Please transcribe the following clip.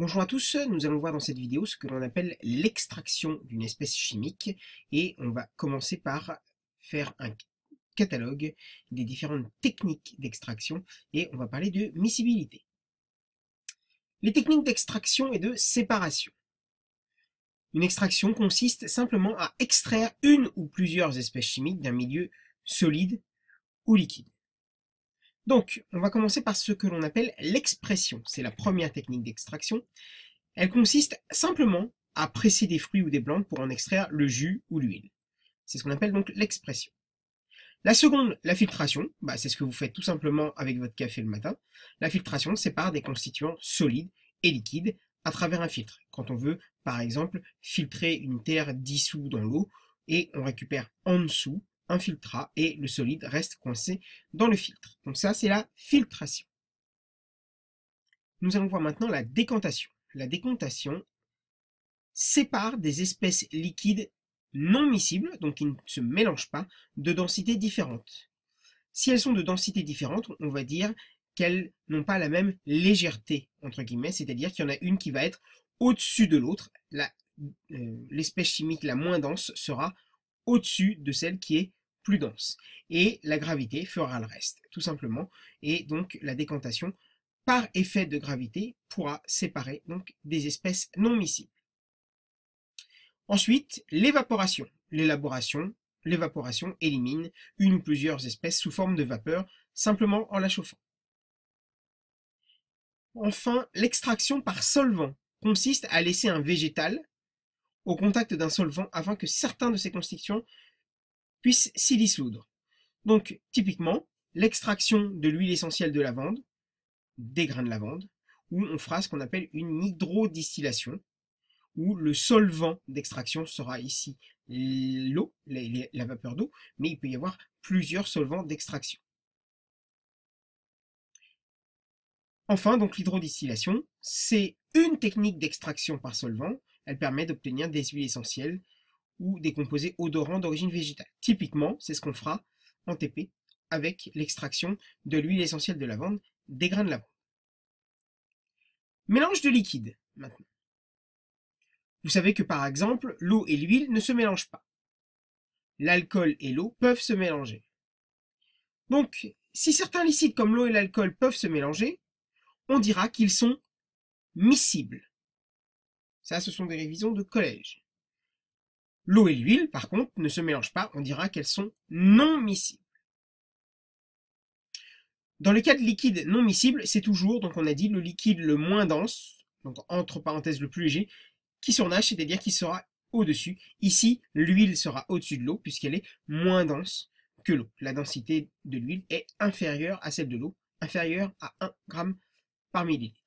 Bonjour à tous, nous allons voir dans cette vidéo ce que l'on appelle l'extraction d'une espèce chimique et on va commencer par faire un catalogue des différentes techniques d'extraction et on va parler de miscibilité. Les techniques d'extraction et de séparation. Une extraction consiste simplement à extraire une ou plusieurs espèces chimiques d'un milieu solide ou liquide. Donc, on va commencer par ce que l'on appelle l'expression. C'est la première technique d'extraction. Elle consiste simplement à presser des fruits ou des plantes pour en extraire le jus ou l'huile. C'est ce qu'on appelle donc l'expression. La seconde, la filtration, bah, c'est ce que vous faites tout simplement avec votre café le matin. La filtration sépare des constituants solides et liquides à travers un filtre. Quand on veut, par exemple, filtrer une terre dissoute dans l'eau et on récupère en dessous un et le solide reste coincé dans le filtre. Donc ça, c'est la filtration. Nous allons voir maintenant la décantation. La décantation sépare des espèces liquides non miscibles, donc qui ne se mélangent pas, de densités différentes. Si elles sont de densités différentes, on va dire qu'elles n'ont pas la même légèreté, entre guillemets, c'est-à-dire qu'il y en a une qui va être au-dessus de l'autre. Euh, l'espèce chimique la moins dense sera au-dessus de celle qui est plus dense. Et la gravité fera le reste, tout simplement. Et donc la décantation, par effet de gravité, pourra séparer donc des espèces non miscibles. Ensuite, l'évaporation. L'élaboration, l'évaporation élimine une ou plusieurs espèces sous forme de vapeur, simplement en la chauffant. Enfin, l'extraction par solvant consiste à laisser un végétal au contact d'un solvant afin que certains de ses constituants puisse s'y dissoudre. Donc typiquement, l'extraction de l'huile essentielle de lavande, des grains de lavande, où on fera ce qu'on appelle une hydrodistillation, où le solvant d'extraction sera ici l'eau, la, la, vapeur d'eau, mais il peut y avoir plusieurs solvants d'extraction. Enfin, donc l'hydrodistillation, c'est une technique d'extraction par solvant. Elle permet d'obtenir des huiles essentielles ou des composés odorants d'origine végétale. Typiquement, c'est ce qu'on fera en TP avec l'extraction de l'huile essentielle de lavande, des grains de lavande. Mélange de liquide maintenant. Vous savez que par exemple, l'eau et l'huile ne se mélangent pas. L'alcool et l'eau peuvent se mélanger. Donc, si certains licides comme l'eau et l'alcool peuvent se mélanger, on dira qu'ils sont miscibles. Ça, ce sont des révisions de collège. L'eau et l'huile, par contre, ne se mélangent pas, on dira qu'elles sont non miscibles. Dans le cas de liquide non miscible, c'est toujours, donc on a dit, le liquide le moins dense, donc entre parenthèses le plus léger, qui surnage, c'est-à-dire qui sera au-dessus. Ici, l'huile sera au-dessus de l'eau puisqu'elle est moins dense que l'eau. La densité de l'huile est inférieure à celle de l'eau, inférieure à 1 g par millilitre.